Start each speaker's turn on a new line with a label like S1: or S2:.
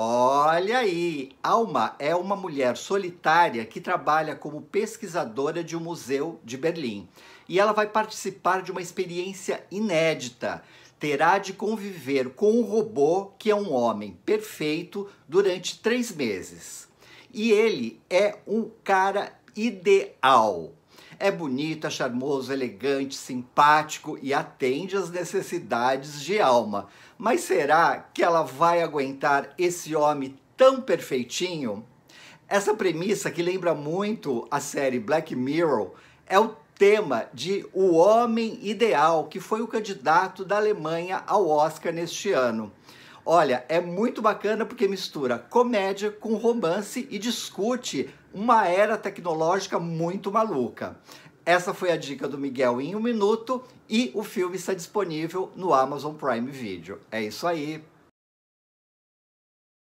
S1: Olha aí! Alma é uma mulher solitária que trabalha como pesquisadora de um museu de Berlim. E ela vai participar de uma experiência inédita. Terá de conviver com um robô que é um homem perfeito durante três meses. E ele é um cara ideal é bonita, charmoso, elegante, simpático e atende às necessidades de alma. Mas será que ela vai aguentar esse homem tão perfeitinho? Essa premissa que lembra muito a série Black Mirror é o tema de O Homem Ideal, que foi o candidato da Alemanha ao Oscar neste ano. Olha, é muito bacana porque mistura comédia com romance e discute uma era tecnológica muito maluca. Essa foi a dica do Miguel em um minuto e o filme está disponível no Amazon Prime Video. É isso aí.